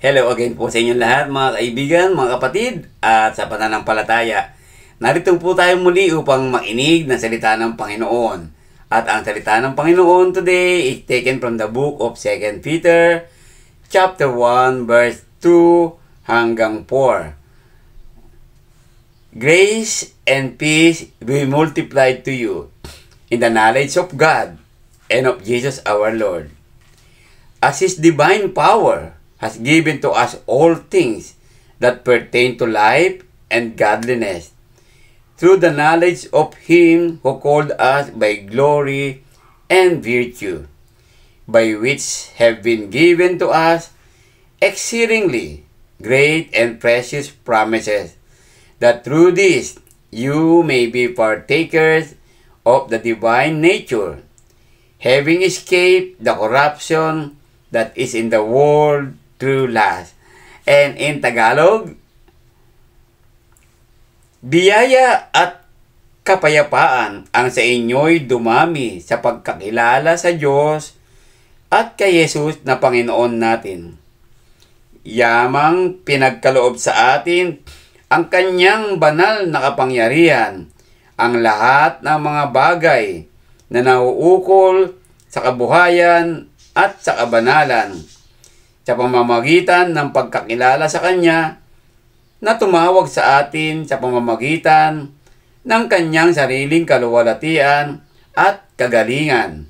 Hello again po sa inyong lahat mga kaibigan, mga kapatid at sa pananampalataya. Narito po tayo muli upang makinig ng salita ng Panginoon. At ang salita ng Panginoon today is taken from the book of 2 Peter chapter 1 verse 2 hanggang 4. Grace and peace be multiplied to you in the knowledge of God and of Jesus our Lord. As His divine power has given to us all things that pertain to life and godliness, through the knowledge of Him who called us by glory and virtue, by which have been given to us exceedingly great and precious promises, that through these you may be partakers of the divine nature, having escaped the corruption that is in the world true love. And in Tagalog, Biyaya at kapayapaan ang sa inyo'y dumami sa pagkakilala sa Diyos at kay Yesus na Panginoon natin. Yamang pinagkaloob sa atin ang kanyang banal na kapangyarihan, ang lahat ng mga bagay na nauukol sa kabuhayan at sa kabanalan sa pamamagitan ng pagkakilala sa Kanya na tumawag sa atin sa pamamagitan ng Kanyang sariling kaluwalatian at kagalingan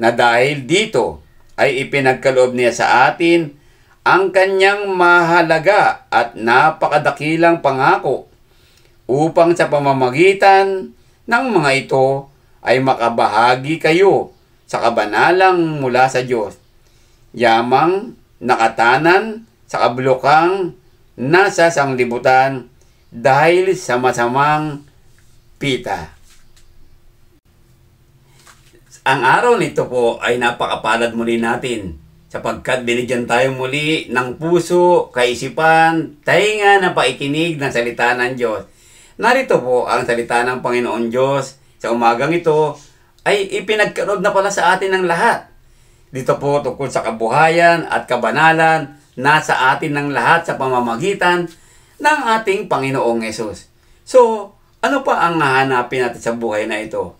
na dahil dito ay ipinagkaloob niya sa atin ang kanyang mahalaga at napakadakilang pangako upang sa pamamagitan ng mga ito ay makabahagi kayo sa kabanalang mula sa Diyos. Yamang nakatanan sa kablukang nasa sanglibutan dahil sa masamang pita. Ang araw nito po ay napakapalad muli natin sapagkat binigyan tayo muli ng puso, kaisipan, tainga na paikinig ng salita ng Diyos. Narito po ang salita ng Panginoon Diyos sa umagang ito ay ipinagkaroon na pala sa atin ng lahat dito po tungkol sa kabuhayan at kabanalan na sa atin ng lahat sa pamamagitan ng ating Panginoong Yesus. So, ano pa ang hahanapin natin sa buhay na ito?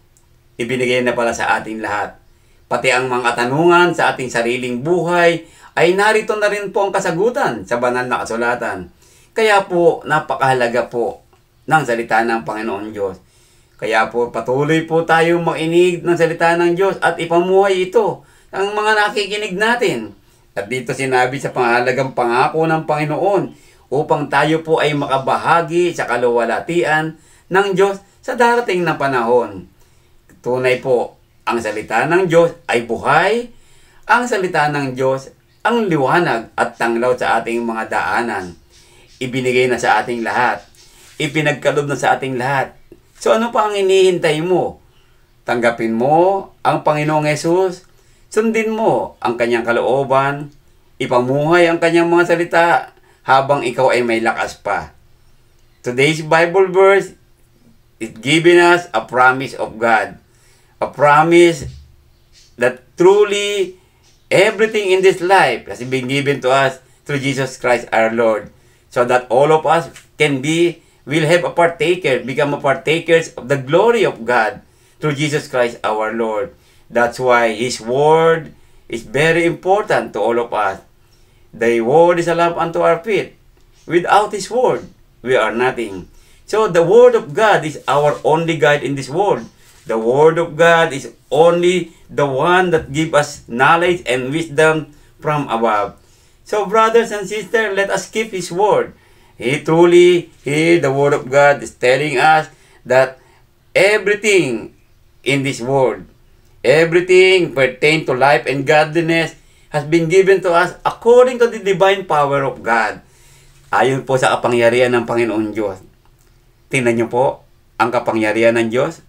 Ibinigay na pala sa ating lahat. Pati ang mga tanungan sa ating sariling buhay ay narito na rin po ang kasagutan sa banal na kasulatan. Kaya po, napakahalaga po ng salita ng Panginoon Diyos. Kaya po, patuloy po tayong makinig ng salita ng Diyos at ipamuhay ito ang mga nakikinig natin. At dito sinabi sa pangalagang pangako ng Panginoon upang tayo po ay makabahagi sa kaluwalatian ng Diyos sa darating na panahon. Tunay po, ang salita ng Diyos ay buhay, ang salita ng Diyos ang liwanag at tanglaw sa ating mga daanan. Ibinigay na sa ating lahat. Ipinagkalob na sa ating lahat. So ano pa ang inihintay mo? Tanggapin mo ang Panginoong Yesus Sundin mo ang kanyang kalooban, ipamuhay ang kanyang mga salita habang ikaw ay may lakas pa. Today's Bible verse it giving us a promise of God. A promise that truly everything in this life has been given to us through Jesus Christ our Lord. So that all of us can be, will have a partaker, become a partakers of the glory of God through Jesus Christ our Lord. That's why His Word is very important to all of us. The Word is a lamp unto our feet. Without His Word, we are nothing. So the Word of God is our only guide in this world. The Word of God is only the one that gives us knowledge and wisdom from above. So brothers and sisters, let us keep His Word. He truly, He, the Word of God, is telling us that everything in this world Everything pertain to life and godliness has been given to us according to the divine power of God. Ayon po sa kapangyarihan ng Panginoon Diyos. Tingnan niyo po ang kapangyarihan ng Diyos.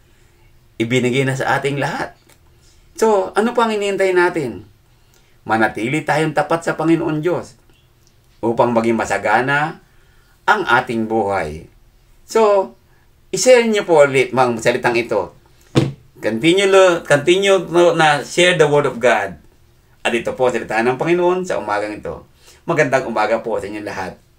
Ibinigay na sa ating lahat. So, ano pang hinihintay natin? Manatili tayong tapat sa Panginoon Diyos upang maging masagana ang ating buhay. So, isayin niyo po ulit mga salitang ito Continue, continue na share the Word of God. At ito po, salitahan ng Panginoon sa umagang ito. Magandang umaga po sa inyong lahat.